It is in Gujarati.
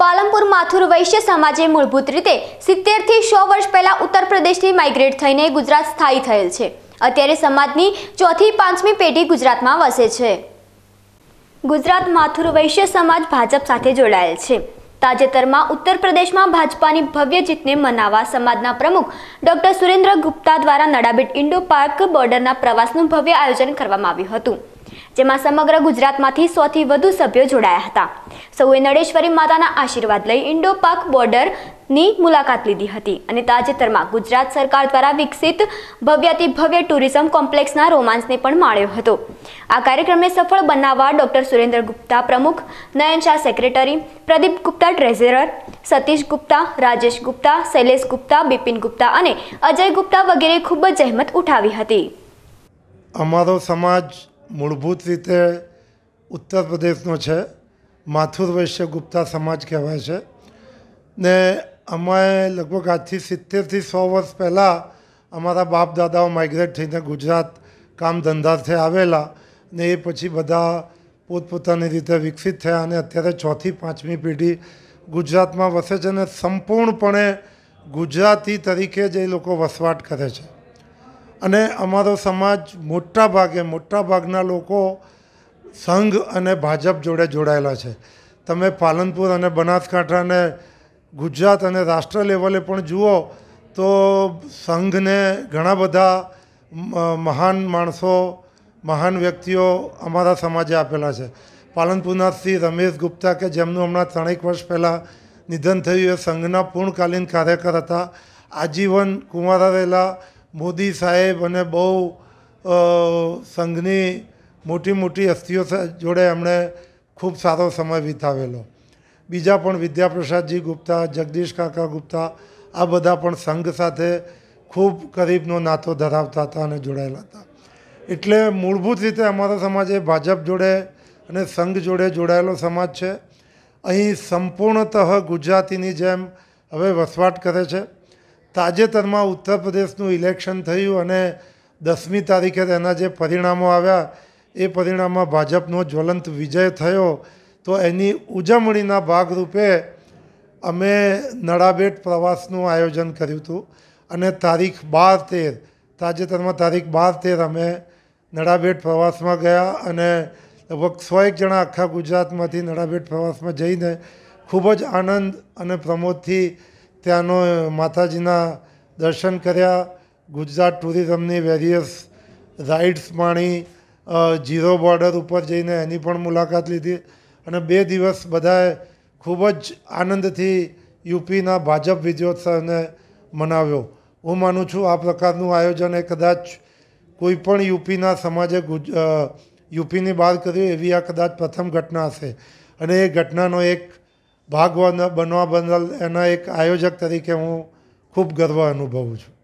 પાલમપુર માથુર વૈશ્ય સમાજે મૂળભૂત રીતે સિત્તેરથી સો વર્ષ પહેલાં ઉત્તર પ્રદેશથી માઇગ્રેટ થઈને ગુજરાત સ્થાયી થયેલ છે અત્યારે સમાજની ચોથી પાંચમી પેઢી ગુજરાતમાં વસે છે ગુજરાત માથુર વૈશ્ય સમાજ ભાજપ સાથે જોડાયેલ છે તાજેતરમાં ઉત્તર પ્રદેશમાં ભાજપાની ભવ્ય જીતને મનાવવા સમાજના પ્રમુખ ડોક્ટર સુરેન્દ્ર ગુપ્તા દ્વારા નડાબેટ ઇન્ડો પાર્ક બોર્ડરના પ્રવાસનું ભવ્ય આયોજન કરવામાં આવ્યું હતું જેમાં સમગ્ર ગુજરાતમાંથી સોથી વધુ સભ્યો જોડાયા હતા સૌએ નળેશ્વરી માતાના આશીર્વાદ લઈ ઇન્ડો પાક બોર્ડરની મુલાકાત લીધી હતી અને તાજેતરમાં ગુજરાત સરકાર દ્વારા વિકસિત ભવ્યાતિ ભવ્ય ટુરિઝમ કોમ્પ્લેક્સના રોમાંચને પણ માણ્યો હતો આ કાર્યક્રમને સફળ બનાવવા ડોક્ટર સુરેન્દ્ર ગુપ્તા પ્રમુખ નયન શાહ સેક્રેટરી પ્રદીપ ગુપ્તા ટ્રેઝરર સતીશ ગુપ્તા રાજેશ ગુપ્તા શૈલેષ ગુપ્તા બિપિન ગુપ્તા અને અજય ગુપ્તા વગેરે ખૂબ જ જહેમત ઉઠાવી હતી અમારો સમાજ મૂળભૂત રીતે ઉત્તર પ્રદેશનો છે માથુર વૈશ્ય ગુપ્તા સમાજ કહેવાય છે ને અમે લગભગ આજથી સિત્તેરથી સો વર્ષ પહેલાં અમારા બાપ દાદાઓ માઇગ્રેટ થઈને ગુજરાત કામ ધંધાર્થે આવેલા ને એ પછી બધા પોતપોતાની રીતે વિકસિત થયા અને અત્યારે ચોથી પાંચમી પેઢી ગુજરાતમાં વસે છે અને સંપૂર્ણપણે ગુજરાતી તરીકે જ એ લોકો વસવાટ કરે છે અને અમારો સમાજ મોટા ભાગે મોટા ભાગના લોકો સંઘ અને ભાજપ જોડે જોડાયેલા છે તમે પાલનપુર અને બનાસકાંઠાને ગુજરાત અને રાષ્ટ્ર લેવલે પણ જુઓ તો સંઘને ઘણા બધા મહાન માણસો મહાન વ્યક્તિઓ અમારા સમાજે આપેલા છે પાલનપુરના શ્રી રમેશ ગુપ્તા કે જેમનું હમણાં ત્રણેક વર્ષ પહેલાં નિધન થયું એ સંઘના પૂર્ણકાલીન કાર્યકર હતા આજીવન કુંવારા રહેલા મોદી સાહેબ અને બહુ સંઘની મોટી મોટી હસ્તીઓ જોડે એમણે ખૂબ સારો સમય વિતાવેલો બીજા પણ વિદ્યાપ્રસાદજી ગુપ્તા જગદીશ કાકા ગુપ્તા આ બધા પણ સંઘ સાથે ખૂબ કરીબનો નાતો ધરાવતા હતા અને જોડાયેલા હતા એટલે મૂળભૂત રીતે અમારો સમાજ એ ભાજપ જોડે અને સંઘ જોડે જોડાયેલો સમાજ છે અહીં સંપૂર્ણતઃ ગુજરાતીની જેમ હવે વસવાટ કરે છે તાજેતરમાં ઉત્તર પ્રદેશનું ઇલેક્શન થયું અને દસમી તારીખે તેના જે પરિણામો આવ્યા એ પરિણામમાં ભાજપનો જ્વલંત વિજય થયો તો એની ઉજવણીના ભાગરૂપે અમે નડાબેટ પ્રવાસનું આયોજન કર્યું હતું અને તારીખ બાર તેર તાજેતરમાં તારીખ બાર તેર અમે નડાબેટ પ્રવાસમાં ગયા અને લગભગ સો એક જણા આખા ગુજરાતમાંથી નડાબેટ પ્રવાસમાં જઈને ખૂબ જ આનંદ અને પ્રમોદથી ત્યાંનો માતાજીના દર્શન કર્યા ગુજરાત ટુરિઝમની વેરિયસ રાઇડ્સ માણી ઝીરો બોર્ડર ઉપર જઈને એની પણ મુલાકાત લીધી અને બે દિવસ બધાએ ખૂબ જ આનંદથી યુપીના ભાજપ વિજયોત્સવને મનાવ્યો હું માનું છું આ પ્રકારનું આયોજન એ કદાચ કોઈ પણ યુપીના સમાજે યુપીની બહાર કર્યું એવી આ કદાચ પ્રથમ ઘટના હશે અને એ ઘટનાનો એક ભાગ બનવા બદલ એના એક આયોજક તરીકે હું ખૂબ ગર્વ અનુભવું છું